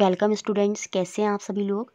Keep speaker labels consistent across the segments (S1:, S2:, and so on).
S1: welcome students कैसे हैं आप सभी लोग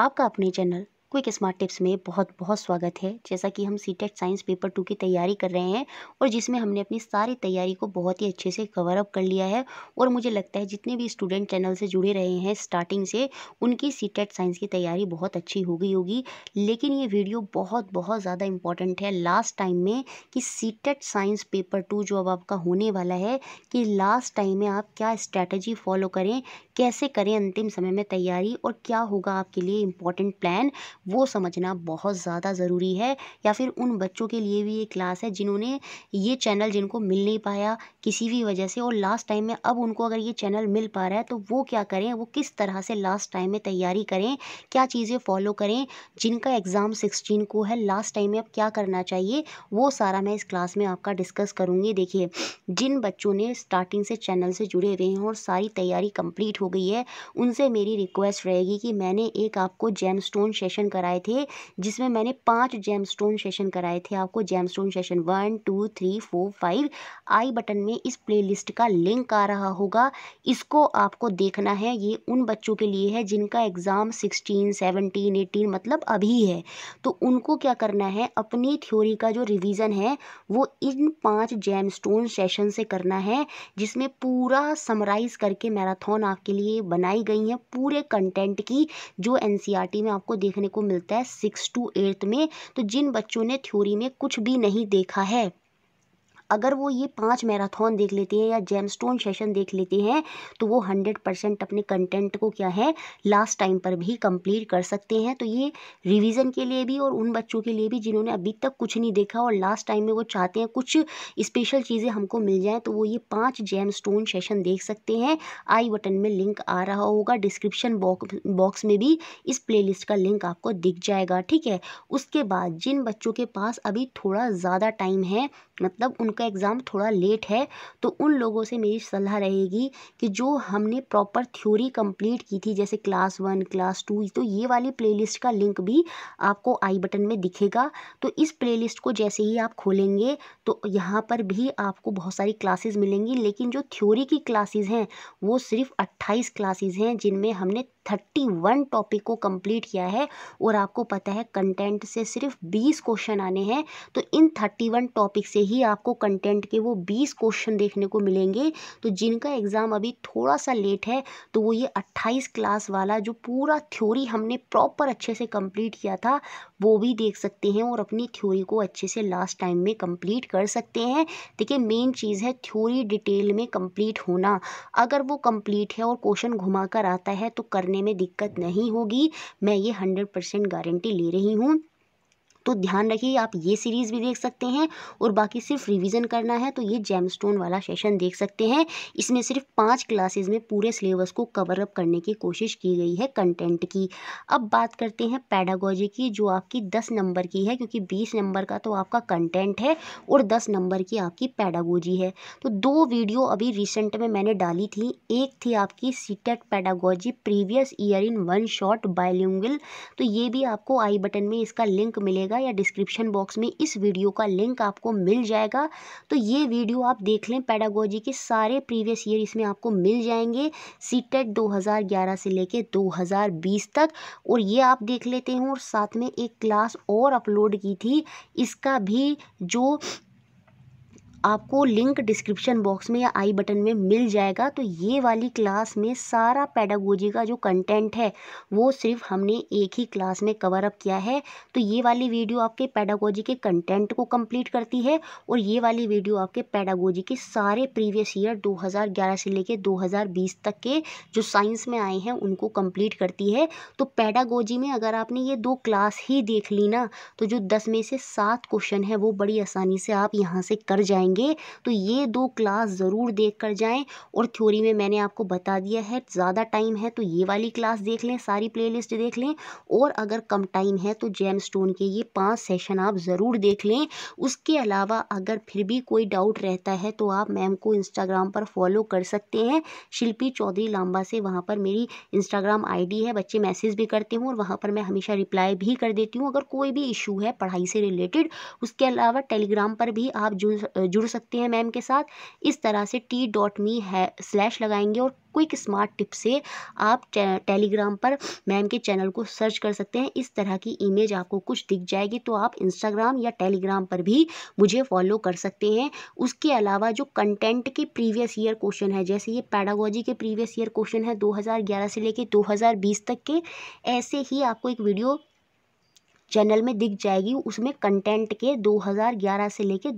S1: आपका अपने चैनल क्विक स्मार्ट टिप्स में बहुत बहुत स्वागत है जैसा कि हम C TET science paper two की तैयारी कर रहे हैं और जिसमें हमने अपनी सारी तैयारी को बहुत ही अच्छे से कवर अप कर लिया है और मुझे लगता है जितने भी स्टूडेंट चैनल से जुड़े रहे हैं स्टार्टिंग से उनकी सी टेट साइंस की तैयारी बहुत अच्छी हो गई होगी लेकिन ये वीडियो बहुत बहुत ज़्यादा इंपॉर्टेंट है लास्ट टाइम में कि C TET science paper two जो अब आपका होने वाला है कि लास्ट टाइम में आप क्या स्ट्रैटेजी फॉलो करें कैसे करें अंतिम समय में तैयारी और क्या होगा आपके लिए इम्पॉर्टेंट प्लान वो समझना बहुत ज़्यादा ज़रूरी है या फिर उन बच्चों के लिए भी ये क्लास है जिन्होंने ये चैनल जिनको मिल नहीं पाया किसी भी वजह से और लास्ट टाइम में अब उनको अगर ये चैनल मिल पा रहा है तो वो क्या करें वो किस तरह से लास्ट टाइम में तैयारी करें क्या चीज़ें फॉलो करें जिनका एग्ज़ाम सिक्सटीन को है लास्ट टाइम में अब क्या करना चाहिए वो सारा मैं इस क्लास में आपका डिस्कस करूँगी देखिए जिन बच्चों ने स्टार्टिंग से चैनल से जुड़े हुए हैं और सारी तैयारी कंप्लीट हो गई है उनसे मेरी रिक्वेस्ट रहेगी कि मैंने एक आपको जेम स्टोन सेशन कराए थे जिसमें मैंने पांच जैम स्टोन सेशन कराए थे आपको gemstone session one two three four five I button में इस प्लेलिस्ट का लिंक आ रहा होगा इसको आपको देखना है ये उन बच्चों के लिए है जिनका एग्ज़ाम सिक्सटीन सेवनटीन एटीन मतलब अभी है तो उनको क्या करना है अपनी थ्योरी का जो रिवीजन है वो इन पांच जैम स्टोन सेशन से करना है जिसमें पूरा समराइज़ करके मैराथन आपके लिए बनाई गई है पूरे कंटेंट की जो एन e में आपको देखने को मिलता है सिक्स टू एट्थ में तो जिन बच्चों ने थ्योरी में कुछ भी नहीं देखा है अगर वो ये पाँच मैराथन देख लेते हैं या जेमस्टोन सेशन देख लेते हैं तो वो हंड्रेड परसेंट अपने कंटेंट को क्या है लास्ट टाइम पर भी कंप्लीट कर सकते हैं तो ये रिवीजन के लिए भी और उन बच्चों के लिए भी जिन्होंने अभी तक कुछ नहीं देखा और लास्ट टाइम में वो चाहते हैं कुछ स्पेशल चीज़ें हमको मिल जाएँ तो वो ये पाँच जेम स्टोन सेशन देख सकते हैं आई बटन में लिंक आ रहा होगा डिस्क्रिप्शन बॉक्स में भी इस प्ले का लिंक आपको दिख जाएगा ठीक है उसके बाद जिन बच्चों के पास अभी थोड़ा ज़्यादा टाइम है मतलब उनका का एग्ज़ाम थोड़ा लेट है तो उन लोगों से मेरी सलाह रहेगी कि जो हमने प्रॉपर थ्योरी कंप्लीट की थी जैसे क्लास वन क्लास टू तो ये वाली प्लेलिस्ट का लिंक भी आपको आई बटन में दिखेगा तो इस प्लेलिस्ट को जैसे ही आप खोलेंगे तो यहाँ पर भी आपको बहुत सारी क्लासेस मिलेंगी लेकिन जो थ्योरी की क्लासेस हैं वो सिर्फ अट्ठाईस क्लासेस हैं जिनमें हमने थर्टी वन टॉपिक को कंप्लीट किया है और आपको पता है कंटेंट से सिर्फ बीस क्वेश्चन आने हैं तो इन थर्टी वन टॉपिक से ही आपको कंटेंट के वो बीस क्वेश्चन देखने को मिलेंगे तो जिनका एग्ज़ाम अभी थोड़ा सा लेट है तो वो ये अट्ठाईस क्लास वाला जो पूरा थ्योरी हमने प्रॉपर अच्छे से कंप्लीट किया था वो भी देख सकते हैं और अपनी थ्योरी को अच्छे से लास्ट टाइम में कंप्लीट कर सकते हैं देखिए मेन चीज़ है थ्योरी डिटेल में कंप्लीट होना अगर वो कंप्लीट है और क्वेश्चन घुमा कर आता है तो करने में दिक्कत नहीं होगी मैं ये हंड्रेड परसेंट गारंटी ले रही हूँ तो ध्यान रखिए आप ये सीरीज़ भी देख सकते हैं और बाकी सिर्फ रिविज़न करना है तो ये जेमस्टोन वाला सेशन देख सकते हैं इसमें सिर्फ पाँच क्लासेज में पूरे सिलेबस को कवर अप करने की कोशिश की गई है कंटेंट की अब बात करते हैं पैडागोजी की जो आपकी दस नंबर की है क्योंकि बीस नंबर का तो आपका कंटेंट है और दस नंबर की आपकी पैडागोजी है तो दो वीडियो अभी रिसेंट में मैंने डाली थी एक थी आपकी CTET pedagogy previous year in one shot bilingual तो ये भी आपको आई बटन में इसका लिंक मिलेगा या डिस्क्रिप्शन बॉक्स में इस वीडियो का लिंक आपको मिल जाएगा तो ये वीडियो आप देख लें पैडागोजी के सारे प्रीवियस ईयर इसमें आपको मिल जाएंगे सी टेट e दो से लेके 2020 तक और ये आप देख लेते हैं और साथ में एक क्लास और अपलोड की थी इसका भी जो आपको लिंक डिस्क्रिप्शन बॉक्स में या आई बटन में मिल जाएगा तो ये वाली क्लास में सारा पैडागोजी का जो कंटेंट है वो सिर्फ हमने एक ही क्लास में कवर अप किया है तो ये वाली वीडियो आपके पैडागोजी के कंटेंट को कंप्लीट करती है और ये वाली वीडियो आपके पैडागोजी के सारे प्रीवियस ईयर 2011 से लेके 2020 तक के जो साइंस में आए हैं उनको कम्प्लीट करती है तो पैडागोजी में अगर आपने ये दो क्लास ही देख ली ना तो जो दस में से सात क्वेश्चन है वो बड़ी आसानी से आप यहाँ से कर जाएंगे जाएंगे तो ये दो क्लास ज़रूर देख कर जाएँ और थ्योरी में मैंने आपको बता दिया है ज़्यादा टाइम है तो ये वाली क्लास देख लें सारी प्ले देख लें और अगर कम टाइम है तो जेम स्टोन के ये पाँच सेशन आप ज़रूर देख लें उसके अलावा अगर फिर भी कोई डाउट रहता है तो आप मैम को इंस्टाग्राम पर फॉलो कर सकते हैं शिल्पी चौधरी लांबा से वहाँ पर मेरी इंस्टाग्राम आईडी है बच्चे मैसेज भी करते हूँ और वहाँ पर मैं हमेशा रिप्लाई भी कर देती हूँ अगर कोई भी इशू है पढ़ाई से रिलेटेड उसके अलावा टेलीग्राम पर भी आप जुड़ जुड़ जुड़ सकते हैं मैम के साथ इस तरह से टी डॉट मी है स्लैश लगाएंगे और क्विक स्मार्ट टिप से आप टेलीग्राम पर मैम के चैनल को सर्च कर सकते हैं इस तरह की इमेज आपको कुछ दिख जाएगी तो आप इंस्टाग्राम या टेलीग्राम पर भी मुझे फॉलो कर सकते हैं उसके अलावा जो कंटेंट के प्रीवियस ईयर क्वेश्चन है जैसे ये पैडागोजी के प्रीवियस ईयर क्वेश्चन है 2011 से लेके 2020 तक के ऐसे ही आपको एक वीडियो चैनल में दिख जाएगी उसमें कंटेंट के 2011 से लेके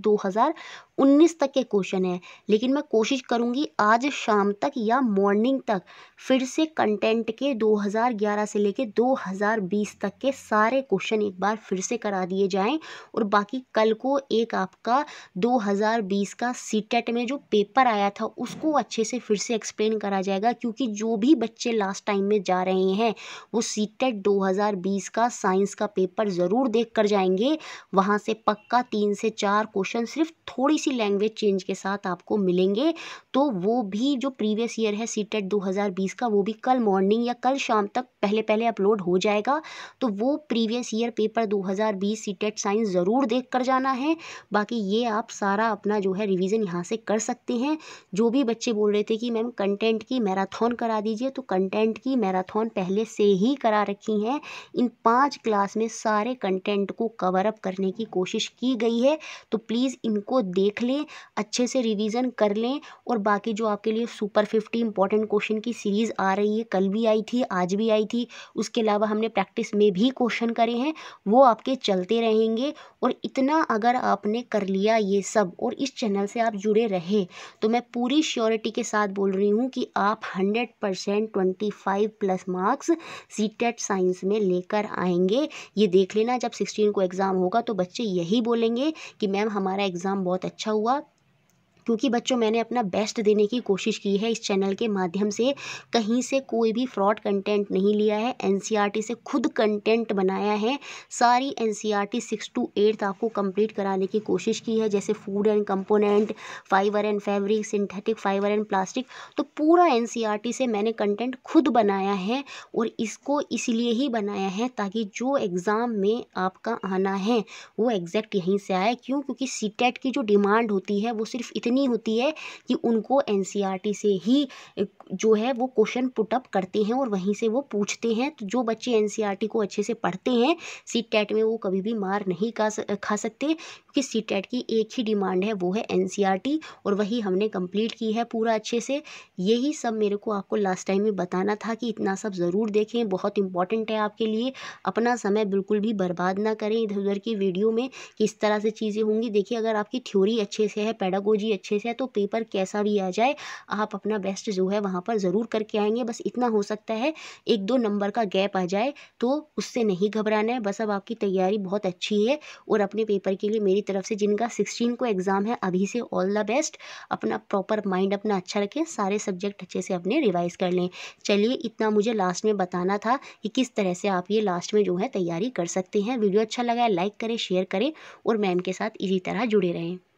S1: उन्नीस तक के क्वेश्चन हैं लेकिन मैं कोशिश करूँगी आज शाम तक या मॉर्निंग तक फिर से कंटेंट के 2011 से लेके 2020 तक के सारे क्वेश्चन एक बार फिर से करा दिए जाएं और बाकी कल को एक आपका 2020 का सी e में जो पेपर आया था उसको अच्छे से फिर से एक्सप्लेन करा जाएगा क्योंकि जो भी बच्चे लास्ट टाइम में जा रहे हैं वो e सी टेट का साइंस का पेपर ज़रूर देख कर जाएंगे वहाँ से पक्का तीन से चार क्वेश्चन सिर्फ थोड़ी सी की लैंग्वेज चेंज के साथ आपको मिलेंगे तो वो भी जो प्रीवियस ईयर है e सी 2020 का वो भी कल मॉर्निंग या कल शाम तक पहले पहले अपलोड हो जाएगा तो वो previous year paper 2020 C TET science ज़रूर देख कर जाना है बाकी ये आप सारा अपना जो है रिवीजन यहाँ से कर सकते हैं जो भी बच्चे बोल रहे थे कि मैम कंटेंट की मैराथन करा दीजिए तो कंटेंट की मैराथन पहले से ही करा रखी हैं इन पांच क्लास में सारे कंटेंट को कवरअप करने की कोशिश की गई है तो प्लीज़ इनको देख देख लें अच्छे से रिवीजन कर लें और बाकी जो आपके लिए सुपर फिफ्टी इंपॉर्टेंट क्वेश्चन की सीरीज़ आ रही है कल भी आई थी आज भी आई थी उसके अलावा हमने प्रैक्टिस में भी क्वेश्चन करे हैं वो आपके चलते रहेंगे और इतना अगर आपने कर लिया ये सब और इस चैनल से आप जुड़े रहे तो मैं पूरी श्योरिटी के साथ बोल रही हूँ कि आप hundred percent twenty five plus marks C TET science में लेकर आएंगे ये देख लेना जब सिक्सटीन को एग्ज़ाम होगा तो बच्चे यही बोलेंगे कि मैम हमारा एग्ज़ाम बहुत अच्छा 浇了。क्योंकि बच्चों मैंने अपना बेस्ट देने की कोशिश की है इस चैनल के माध्यम से कहीं से कोई भी फ्रॉड कंटेंट नहीं लिया है एनसीईआरटी e से खुद कंटेंट बनाया है सारी एनसीईआरटी सिक्स टू एट्थ आपको कंप्लीट कराने की कोशिश की है जैसे food and component fiber and fabric synthetic fiber and plastic तो पूरा एन e से मैंने कंटेंट खुद बनाया है और इसको इसलिए ही बनाया है ताकि जो एग्ज़ाम में आपका आना है वो एग्जैक्ट यहीं से आए क्यों क्योंकि सी e की जो डिमांड होती है वो सिर्फ इतनी इतनी होती है कि उनको एन e से ही जो है वो क्वेश्चन पुटअप करते हैं और वहीं से वो पूछते हैं तो जो बच्चे एन e को अच्छे से पढ़ते हैं सी टैट e में वो कभी भी मार नहीं खा सकते क्योंकि सी टेट की एक ही डिमांड है वो है एन और वही हमने कंप्लीट की है पूरा अच्छे से यही सब मेरे को आपको लास्ट टाइम में बताना था कि इतना सब ज़रूर देखें बहुत इंपॉर्टेंट है आपके लिए अपना समय बिल्कुल भी बर्बाद ना करें इधर उधर की वीडियो में किस तरह से चीज़ें होंगी देखिए अगर आपकी थ्योरी अच्छे से है पैडागोजी अच्छे से है तो पेपर कैसा भी आ जाए आप अपना बेस्ट जो है वहाँ पर ज़रूर करके आएंगे बस इतना हो सकता है एक दो नंबर का गैप आ जाए तो उससे नहीं घबराना है बस अब आपकी तैयारी बहुत अच्छी है और अपने पेपर के लिए मेरी तरफ से जिनका सिक्सटीन को एग्ज़ाम है अभी से ऑल द बेस्ट अपना प्रॉपर माइंड अपना अच्छा रखें सारे सब्जेक्ट अच्छे से अपने रिवाइज़ कर लें चलिए इतना मुझे लास्ट में बताना था कि किस तरह से आप ये लास्ट में जो है तैयारी कर सकते हैं वीडियो अच्छा लगा है लाइक करें शेयर करें और मैम के साथ इसी तरह जुड़े रहें